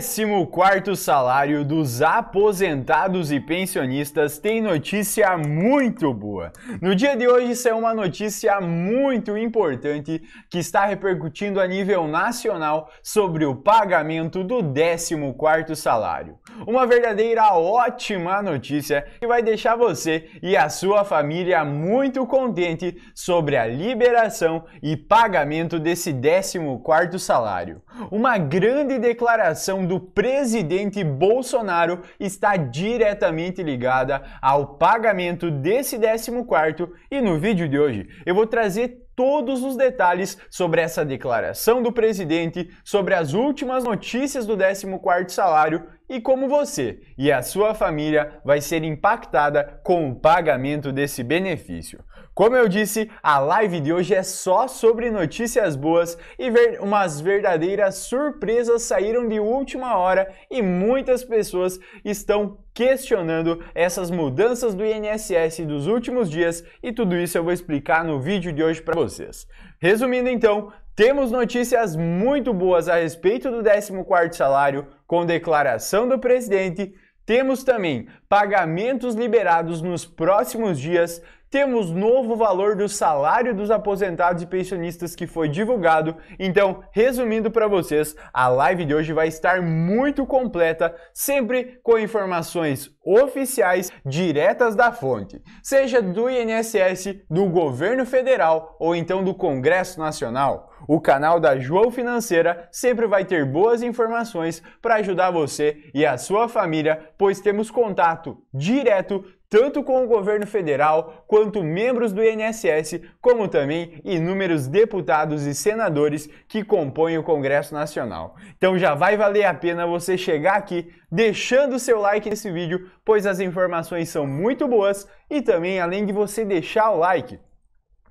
14 quarto salário dos aposentados e pensionistas tem notícia muito boa. No dia de hoje saiu é uma notícia muito importante que está repercutindo a nível nacional sobre o pagamento do 14 quarto salário. Uma verdadeira ótima notícia que vai deixar você e a sua família muito contente sobre a liberação e pagamento desse 14 quarto salário. Uma grande declaração do presidente Bolsonaro está diretamente ligada ao pagamento desse 14º e no vídeo de hoje eu vou trazer todos os detalhes sobre essa declaração do presidente, sobre as últimas notícias do 14 salário e como você e a sua família vai ser impactada com o pagamento desse benefício. Como eu disse, a live de hoje é só sobre notícias boas e ver umas verdadeiras surpresas saíram de última hora e muitas pessoas estão questionando essas mudanças do INSS dos últimos dias e tudo isso eu vou explicar no vídeo de hoje para vocês. Resumindo então, temos notícias muito boas a respeito do 14º salário com declaração do presidente. Temos também pagamentos liberados nos próximos dias temos novo valor do salário dos aposentados e pensionistas que foi divulgado. Então, resumindo para vocês, a live de hoje vai estar muito completa, sempre com informações oficiais diretas da fonte, seja do INSS, do governo federal ou então do Congresso Nacional. O canal da João Financeira sempre vai ter boas informações para ajudar você e a sua família, pois temos contato direto tanto com o governo federal, quanto membros do INSS, como também inúmeros deputados e senadores que compõem o Congresso Nacional. Então já vai valer a pena você chegar aqui deixando seu like nesse vídeo, pois as informações são muito boas e também além de você deixar o like,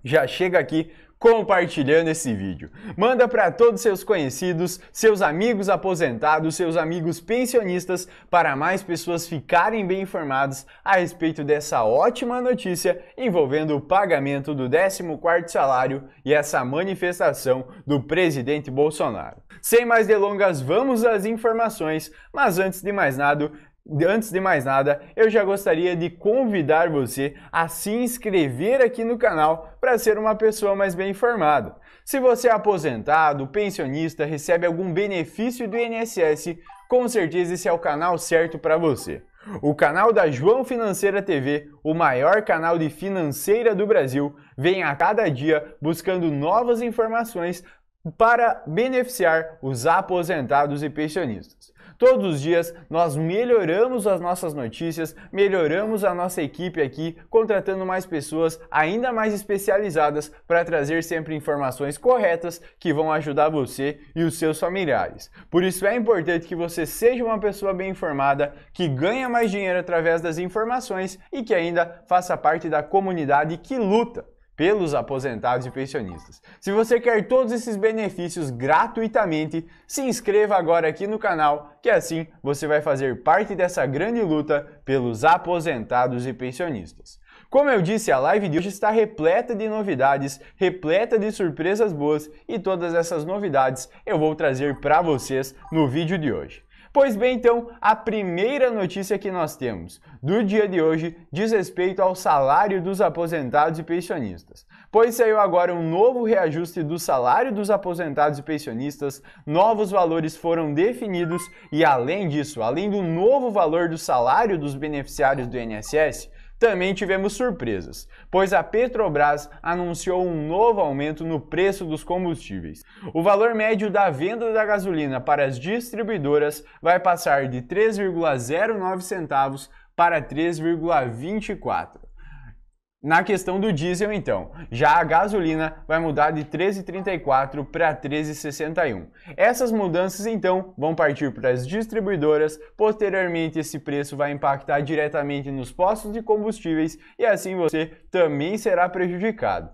já chega aqui compartilhando esse vídeo. Manda para todos seus conhecidos, seus amigos aposentados, seus amigos pensionistas, para mais pessoas ficarem bem informadas a respeito dessa ótima notícia envolvendo o pagamento do 14º salário e essa manifestação do presidente Bolsonaro. Sem mais delongas, vamos às informações, mas antes de mais nada, Antes de mais nada, eu já gostaria de convidar você a se inscrever aqui no canal para ser uma pessoa mais bem informada. Se você é aposentado, pensionista, recebe algum benefício do INSS, com certeza esse é o canal certo para você. O canal da João Financeira TV, o maior canal de financeira do Brasil, vem a cada dia buscando novas informações para beneficiar os aposentados e pensionistas. Todos os dias nós melhoramos as nossas notícias, melhoramos a nossa equipe aqui, contratando mais pessoas ainda mais especializadas para trazer sempre informações corretas que vão ajudar você e os seus familiares. Por isso é importante que você seja uma pessoa bem informada, que ganha mais dinheiro através das informações e que ainda faça parte da comunidade que luta pelos aposentados e pensionistas. Se você quer todos esses benefícios gratuitamente, se inscreva agora aqui no canal, que assim você vai fazer parte dessa grande luta pelos aposentados e pensionistas. Como eu disse, a live de hoje está repleta de novidades, repleta de surpresas boas e todas essas novidades eu vou trazer para vocês no vídeo de hoje. Pois bem, então, a primeira notícia que nós temos do dia de hoje diz respeito ao salário dos aposentados e pensionistas. Pois saiu agora um novo reajuste do salário dos aposentados e pensionistas, novos valores foram definidos e, além disso, além do novo valor do salário dos beneficiários do INSS, também tivemos surpresas, pois a Petrobras anunciou um novo aumento no preço dos combustíveis. O valor médio da venda da gasolina para as distribuidoras vai passar de 3,09 centavos para 3,24. Na questão do diesel, então, já a gasolina vai mudar de 13,34 para 13,61. Essas mudanças, então, vão partir para as distribuidoras. Posteriormente, esse preço vai impactar diretamente nos postos de combustíveis e assim você também será prejudicado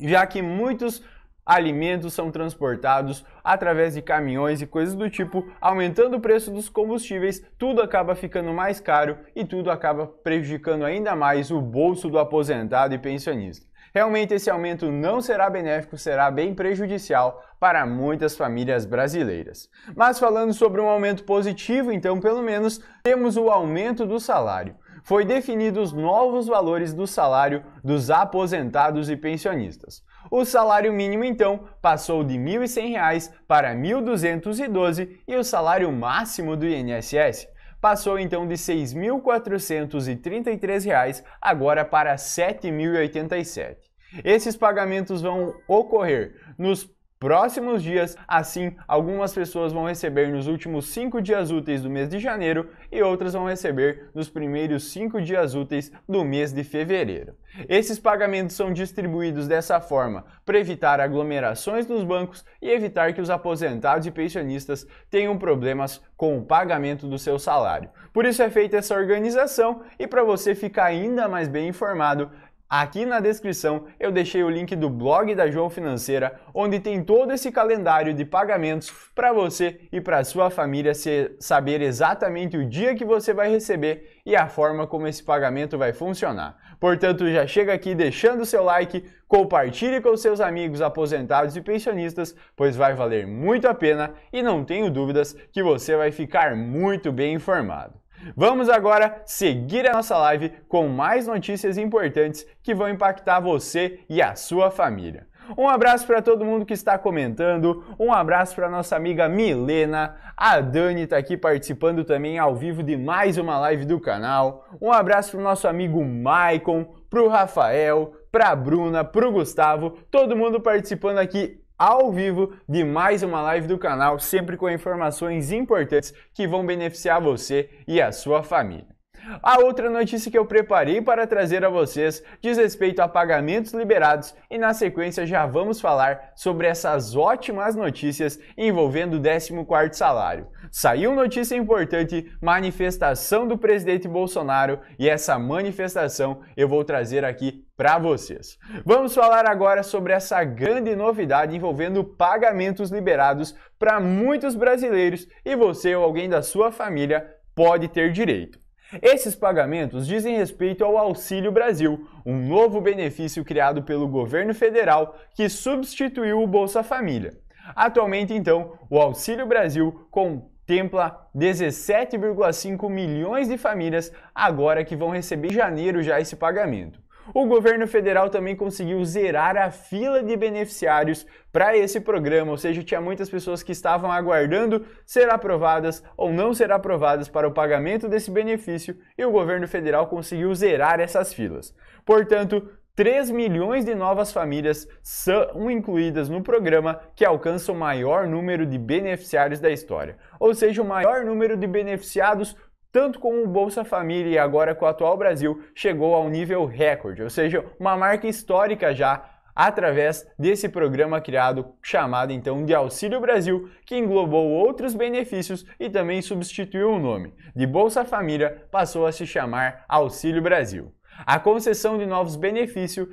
já que muitos alimentos são transportados através de caminhões e coisas do tipo, aumentando o preço dos combustíveis, tudo acaba ficando mais caro e tudo acaba prejudicando ainda mais o bolso do aposentado e pensionista. Realmente esse aumento não será benéfico, será bem prejudicial para muitas famílias brasileiras. Mas falando sobre um aumento positivo, então pelo menos temos o aumento do salário foi definidos novos valores do salário dos aposentados e pensionistas. O salário mínimo, então, passou de R$ 1.100 para R$ 1.212 e o salário máximo do INSS passou então de R$ 6.433 agora para R$ 7.087. Esses pagamentos vão ocorrer nos próximos dias. Assim, algumas pessoas vão receber nos últimos cinco dias úteis do mês de janeiro e outras vão receber nos primeiros cinco dias úteis do mês de fevereiro. Esses pagamentos são distribuídos dessa forma para evitar aglomerações nos bancos e evitar que os aposentados e pensionistas tenham problemas com o pagamento do seu salário. Por isso é feita essa organização e para você ficar ainda mais bem informado, Aqui na descrição eu deixei o link do blog da João Financeira, onde tem todo esse calendário de pagamentos para você e para sua família saber exatamente o dia que você vai receber e a forma como esse pagamento vai funcionar. Portanto, já chega aqui deixando o seu like, compartilhe com seus amigos aposentados e pensionistas, pois vai valer muito a pena e não tenho dúvidas que você vai ficar muito bem informado. Vamos agora seguir a nossa live com mais notícias importantes que vão impactar você e a sua família. Um abraço para todo mundo que está comentando, um abraço para nossa amiga Milena, a Dani está aqui participando também ao vivo de mais uma live do canal. Um abraço para o nosso amigo Maicon, para o Rafael, para a Bruna, para o Gustavo, todo mundo participando aqui ao vivo de mais uma live do canal, sempre com informações importantes que vão beneficiar você e a sua família. A outra notícia que eu preparei para trazer a vocês diz respeito a pagamentos liberados e na sequência já vamos falar sobre essas ótimas notícias envolvendo o 14º salário. Saiu notícia importante, manifestação do presidente Bolsonaro e essa manifestação eu vou trazer aqui para vocês. Vamos falar agora sobre essa grande novidade envolvendo pagamentos liberados para muitos brasileiros e você ou alguém da sua família pode ter direito. Esses pagamentos dizem respeito ao Auxílio Brasil, um novo benefício criado pelo governo federal que substituiu o Bolsa Família. Atualmente, então, o Auxílio Brasil contempla 17,5 milhões de famílias agora que vão receber em janeiro já esse pagamento. O governo federal também conseguiu zerar a fila de beneficiários para esse programa, ou seja, tinha muitas pessoas que estavam aguardando ser aprovadas ou não ser aprovadas para o pagamento desse benefício e o governo federal conseguiu zerar essas filas. Portanto, 3 milhões de novas famílias são incluídas no programa que alcança o maior número de beneficiários da história, ou seja, o maior número de beneficiados tanto com o Bolsa Família e agora com o atual Brasil, chegou ao nível recorde, ou seja, uma marca histórica já através desse programa criado chamado então de Auxílio Brasil, que englobou outros benefícios e também substituiu o nome. De Bolsa Família passou a se chamar Auxílio Brasil. A concessão de novos benefícios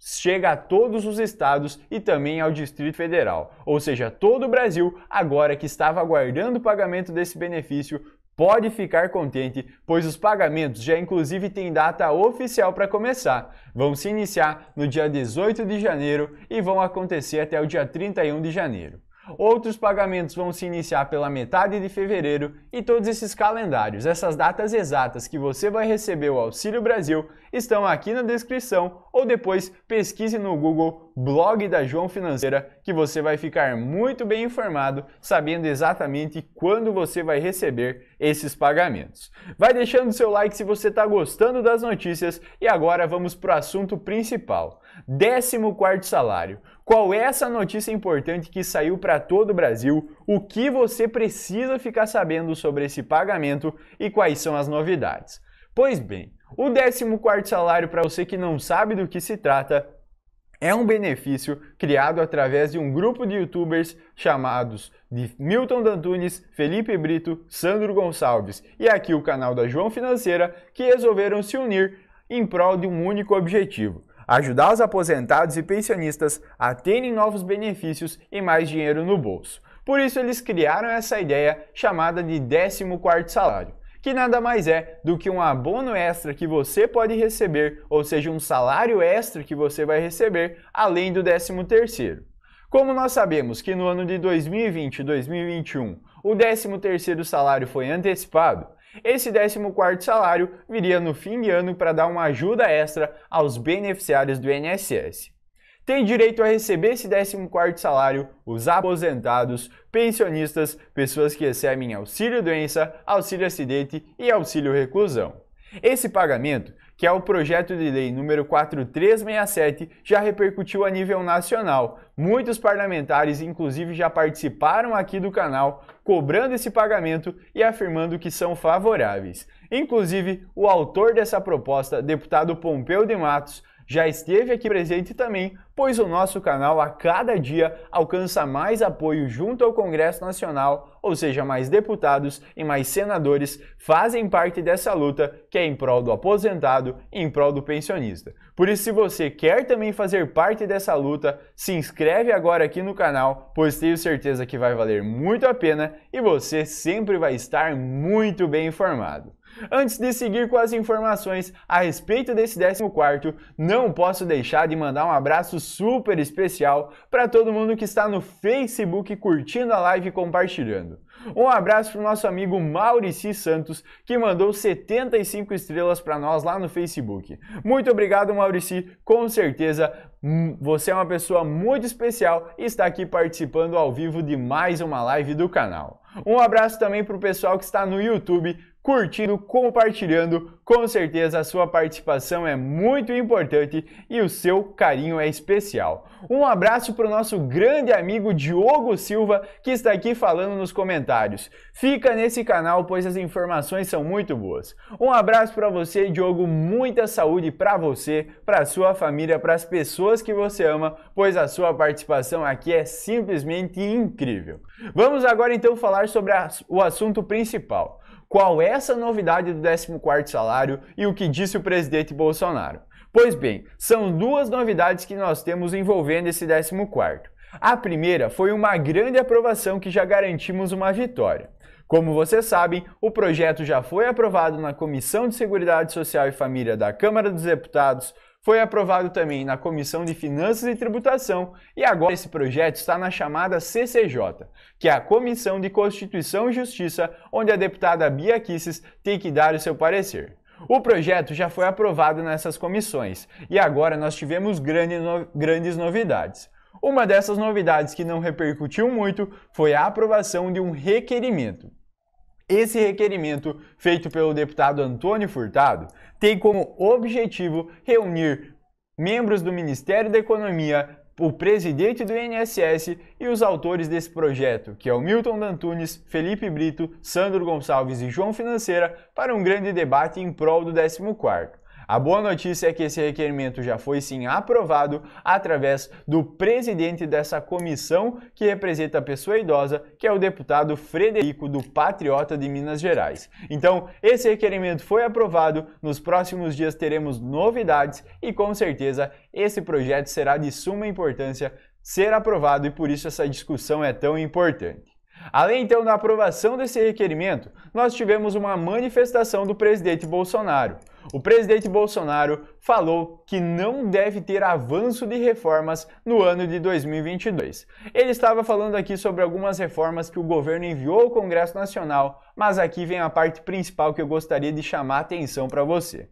chega a todos os estados e também ao Distrito Federal, ou seja, todo o Brasil, agora que estava aguardando o pagamento desse benefício, Pode ficar contente, pois os pagamentos já inclusive têm data oficial para começar. Vão se iniciar no dia 18 de janeiro e vão acontecer até o dia 31 de janeiro. Outros pagamentos vão se iniciar pela metade de fevereiro e todos esses calendários, essas datas exatas que você vai receber o Auxílio Brasil, estão aqui na descrição ou depois pesquise no Google blog da João Financeira, que você vai ficar muito bem informado, sabendo exatamente quando você vai receber esses pagamentos. Vai deixando seu like se você está gostando das notícias e agora vamos para o assunto principal. 14 salário. Qual é essa notícia importante que saiu para todo o Brasil? O que você precisa ficar sabendo sobre esse pagamento e quais são as novidades? Pois bem, o 14 salário, para você que não sabe do que se trata, é um benefício criado através de um grupo de youtubers chamados de Milton Dantunes, Felipe Brito, Sandro Gonçalves e aqui o canal da João Financeira que resolveram se unir em prol de um único objetivo: ajudar os aposentados e pensionistas a terem novos benefícios e mais dinheiro no bolso. Por isso eles criaram essa ideia chamada de 14 salário que nada mais é do que um abono extra que você pode receber, ou seja, um salário extra que você vai receber, além do 13º. Como nós sabemos que no ano de 2020 e 2021 o 13º salário foi antecipado, esse 14º salário viria no fim de ano para dar uma ajuda extra aos beneficiários do INSS têm direito a receber esse 14º salário os aposentados, pensionistas, pessoas que recebem auxílio doença, auxílio acidente e auxílio reclusão. Esse pagamento, que é o projeto de lei número 4367, já repercutiu a nível nacional. Muitos parlamentares inclusive já participaram aqui do canal cobrando esse pagamento e afirmando que são favoráveis. Inclusive, o autor dessa proposta, deputado Pompeu de Matos, já esteve aqui presente também, pois o nosso canal a cada dia alcança mais apoio junto ao Congresso Nacional, ou seja, mais deputados e mais senadores fazem parte dessa luta que é em prol do aposentado e em prol do pensionista. Por isso, se você quer também fazer parte dessa luta, se inscreve agora aqui no canal, pois tenho certeza que vai valer muito a pena e você sempre vai estar muito bem informado. Antes de seguir com as informações a respeito desse 14, não posso deixar de mandar um abraço super especial para todo mundo que está no Facebook curtindo a live e compartilhando. Um abraço para o nosso amigo Maurici Santos, que mandou 75 estrelas para nós lá no Facebook. Muito obrigado, Maurici. Com certeza hum, você é uma pessoa muito especial e está aqui participando ao vivo de mais uma live do canal. Um abraço também para o pessoal que está no YouTube curtindo, compartilhando. Com certeza a sua participação é muito importante e o seu carinho é especial. Um abraço para o nosso grande amigo Diogo Silva, que está aqui falando nos comentários. Fica nesse canal, pois as informações são muito boas. Um abraço para você, Diogo, muita saúde para você, para sua família, para as pessoas que você ama, pois a sua participação aqui é simplesmente incrível. Vamos agora então falar sobre a, o assunto principal qual é essa novidade do 14 salário e o que disse o presidente Bolsonaro. Pois bem, são duas novidades que nós temos envolvendo esse 14 A primeira foi uma grande aprovação que já garantimos uma vitória. Como vocês sabem, o projeto já foi aprovado na Comissão de Seguridade Social e Família da Câmara dos Deputados, foi aprovado também na Comissão de Finanças e Tributação e agora esse projeto está na chamada CCJ, que é a Comissão de Constituição e Justiça, onde a deputada Bia Kisses tem que dar o seu parecer. O projeto já foi aprovado nessas comissões e agora nós tivemos grande no... grandes novidades. Uma dessas novidades que não repercutiu muito foi a aprovação de um requerimento. Esse requerimento, feito pelo deputado Antônio Furtado, tem como objetivo reunir membros do Ministério da Economia, o presidente do INSS e os autores desse projeto, que é o Milton Dantunes, Felipe Brito, Sandro Gonçalves e João Financeira, para um grande debate em prol do 14º. A boa notícia é que esse requerimento já foi sim aprovado através do presidente dessa comissão que representa a pessoa idosa, que é o deputado Frederico do Patriota de Minas Gerais. Então, esse requerimento foi aprovado, nos próximos dias teremos novidades e com certeza esse projeto será de suma importância ser aprovado e por isso essa discussão é tão importante. Além então da aprovação desse requerimento, nós tivemos uma manifestação do presidente Bolsonaro o presidente Bolsonaro falou que não deve ter avanço de reformas no ano de 2022. Ele estava falando aqui sobre algumas reformas que o governo enviou ao Congresso Nacional, mas aqui vem a parte principal que eu gostaria de chamar a atenção para você.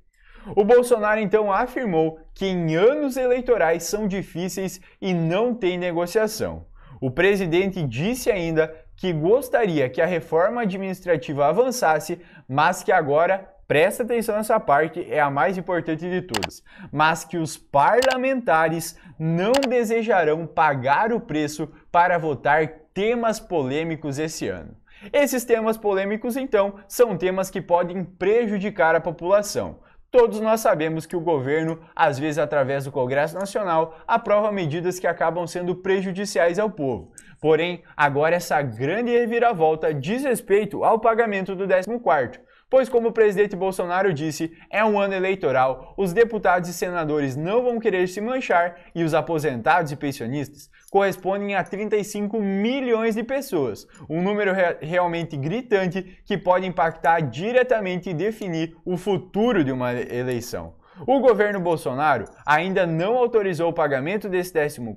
O Bolsonaro então afirmou que em anos eleitorais são difíceis e não tem negociação. O presidente disse ainda que gostaria que a reforma administrativa avançasse, mas que agora presta atenção nessa parte, é a mais importante de todas, mas que os parlamentares não desejarão pagar o preço para votar temas polêmicos esse ano. Esses temas polêmicos, então, são temas que podem prejudicar a população. Todos nós sabemos que o governo, às vezes através do Congresso Nacional, aprova medidas que acabam sendo prejudiciais ao povo. Porém, agora essa grande reviravolta diz respeito ao pagamento do 14 quarto. Pois, como o presidente Bolsonaro disse, é um ano eleitoral, os deputados e senadores não vão querer se manchar e os aposentados e pensionistas correspondem a 35 milhões de pessoas, um número re realmente gritante que pode impactar diretamente e definir o futuro de uma eleição. O governo Bolsonaro ainda não autorizou o pagamento desse 14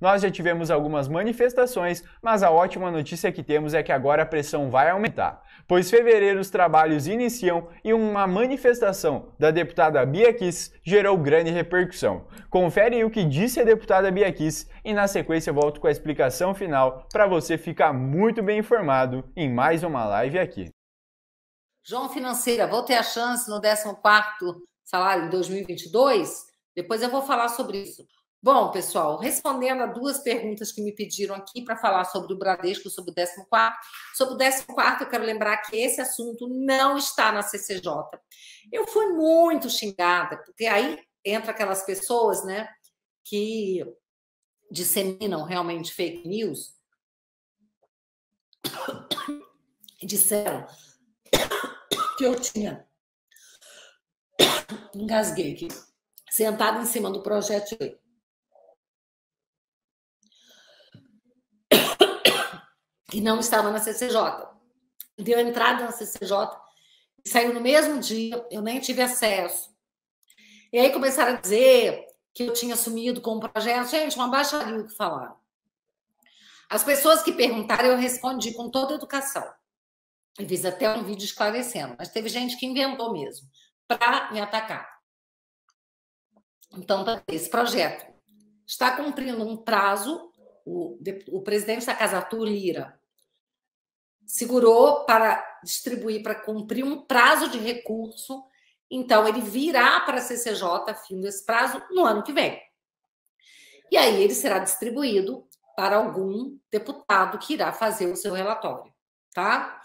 nós já tivemos algumas manifestações, mas a ótima notícia que temos é que agora a pressão vai aumentar, pois fevereiro os trabalhos iniciam e uma manifestação da deputada Bia Kiss gerou grande repercussão. Confere o que disse a deputada Bia Kiss e na sequência volto com a explicação final para você ficar muito bem informado em mais uma live aqui. João Financeira, vou ter a chance no 14 salário em 2022? Depois eu vou falar sobre isso. Bom, pessoal, respondendo a duas perguntas que me pediram aqui para falar sobre o Bradesco, sobre o 14. Sobre o 14, eu quero lembrar que esse assunto não está na CCJ. Eu fui muito xingada, porque aí entra aquelas pessoas, né, que disseminam realmente fake news. Disseram que eu tinha engasguei aqui, sentado em cima do projeto de Que não estava na CCJ. Deu entrada na CCJ, saiu no mesmo dia, eu nem tive acesso. E aí começaram a dizer que eu tinha sumido com o projeto. Gente, uma baixaria o que falaram. As pessoas que perguntaram, eu respondi com toda educação. Eu fiz até um vídeo esclarecendo, mas teve gente que inventou mesmo para me atacar. Então, tá, esse projeto está cumprindo um prazo, o, o presidente da Casa Arthur Lira segurou para distribuir, para cumprir um prazo de recurso, então ele virá para a CCJ, fim desse prazo, no ano que vem. E aí ele será distribuído para algum deputado que irá fazer o seu relatório, tá?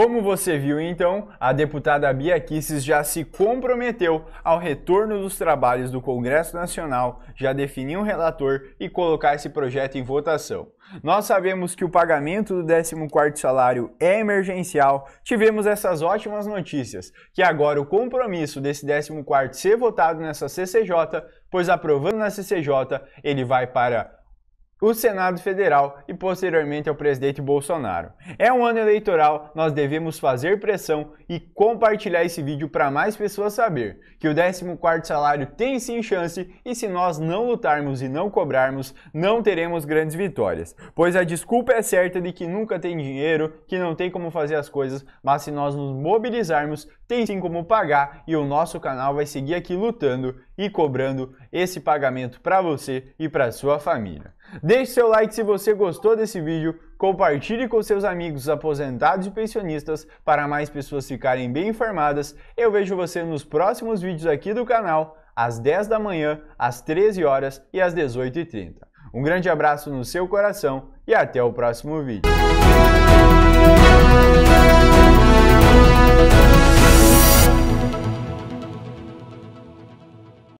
Como você viu então, a deputada Bia Kisses já se comprometeu ao retorno dos trabalhos do Congresso Nacional, já definiu um relator e colocar esse projeto em votação. Nós sabemos que o pagamento do 14º salário é emergencial. Tivemos essas ótimas notícias, que agora o compromisso desse 14º ser votado nessa CCJ, pois aprovando na CCJ, ele vai para o Senado Federal e posteriormente ao presidente Bolsonaro. É um ano eleitoral, nós devemos fazer pressão e compartilhar esse vídeo para mais pessoas saber que o 14º salário tem sim chance e se nós não lutarmos e não cobrarmos, não teremos grandes vitórias. Pois a desculpa é certa de que nunca tem dinheiro, que não tem como fazer as coisas, mas se nós nos mobilizarmos, tem sim como pagar e o nosso canal vai seguir aqui lutando e cobrando esse pagamento para você e para sua família. Deixe seu like se você gostou desse vídeo, compartilhe com seus amigos aposentados e pensionistas para mais pessoas ficarem bem informadas. Eu vejo você nos próximos vídeos aqui do canal, às 10 da manhã, às 13 horas e às 18h30. Um grande abraço no seu coração e até o próximo vídeo.